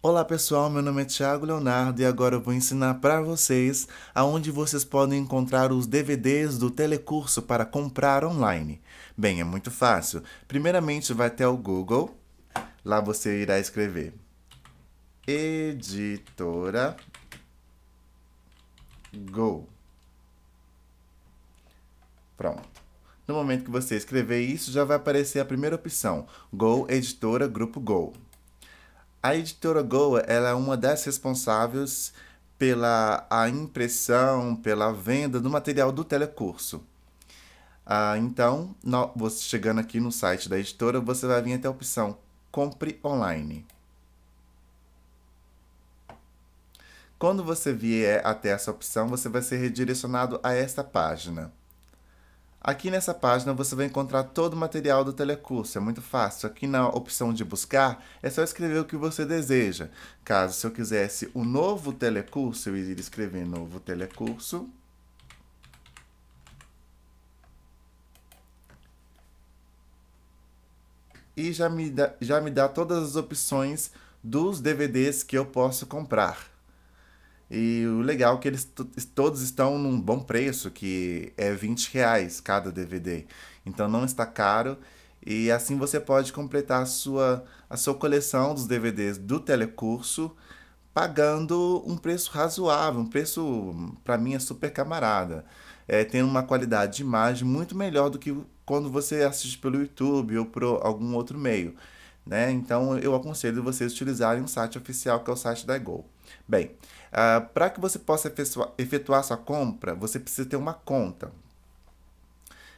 Olá pessoal, meu nome é Thiago Leonardo e agora eu vou ensinar para vocês aonde vocês podem encontrar os DVDs do telecurso para comprar online. Bem, é muito fácil. Primeiramente, vai até o Google. Lá você irá escrever Editora Go. Pronto. No momento que você escrever isso, já vai aparecer a primeira opção, Go Editora Grupo Go. A editora Goa ela é uma das responsáveis pela a impressão, pela venda do material do telecurso. Ah, então, no, você chegando aqui no site da editora, você vai vir até a opção Compre Online. Quando você vier até essa opção, você vai ser redirecionado a esta página. Aqui nessa página você vai encontrar todo o material do telecurso, é muito fácil. Aqui na opção de buscar, é só escrever o que você deseja. Caso se eu quisesse o um novo telecurso, eu iria escrever novo telecurso. E já me dá, já me dá todas as opções dos DVDs que eu posso comprar. E o legal é que eles todos estão num bom preço, que é 20 reais cada DVD. Então não está caro. E assim você pode completar a sua, a sua coleção dos DVDs do telecurso pagando um preço razoável, um preço para mim é super camarada. É, tem uma qualidade de imagem muito melhor do que quando você assiste pelo YouTube ou por algum outro meio. Né? Então eu aconselho vocês utilizarem um site oficial que é o site da Gol. Bem, uh, ah, para que você possa efetuar, efetuar sua compra, você precisa ter uma conta.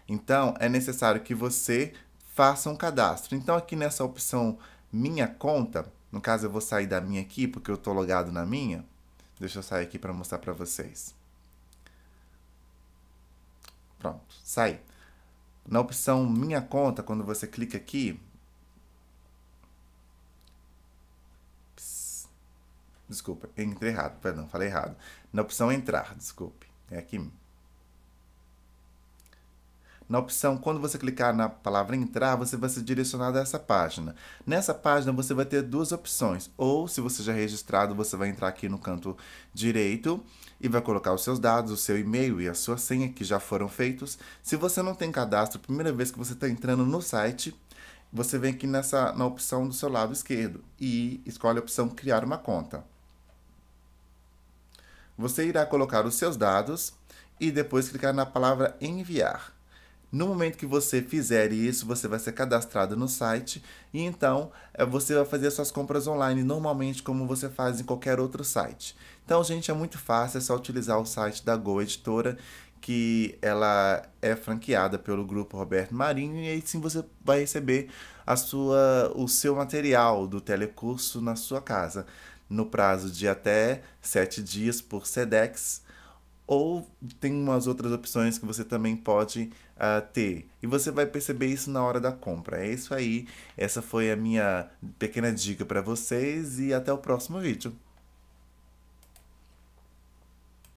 Então é necessário que você faça um cadastro. Então aqui nessa opção minha conta, no caso eu vou sair da minha aqui porque eu estou logado na minha. Deixa eu sair aqui para mostrar para vocês. Pronto, sai. Na opção minha conta, quando você clica aqui, Desculpa, entrei errado, perdão, falei errado. Na opção entrar, desculpe. É aqui. Na opção, quando você clicar na palavra entrar, você vai ser direcionado a essa página. Nessa página, você vai ter duas opções. Ou, se você já é registrado, você vai entrar aqui no canto direito e vai colocar os seus dados, o seu e-mail e a sua senha, que já foram feitos. Se você não tem cadastro, primeira vez que você está entrando no site, você vem aqui nessa, na opção do seu lado esquerdo e escolhe a opção criar uma conta. Você irá colocar os seus dados e depois clicar na palavra enviar. No momento que você fizer isso, você vai ser cadastrado no site e então eh, você vai fazer suas compras online normalmente como você faz em qualquer outro site. Então, gente, é muito fácil, é só utilizar o site da Go Editora que ela é franqueada pelo grupo Roberto Marinho e aí sim você vai receber a sua, o seu material do telecurso na sua casa no prazo de até sete dias por SEDEX ou tem umas outras opções que você também pode uh, ter. E você vai perceber isso na hora da compra. É isso aí. Essa foi a minha pequena dica para vocês e até o próximo vídeo.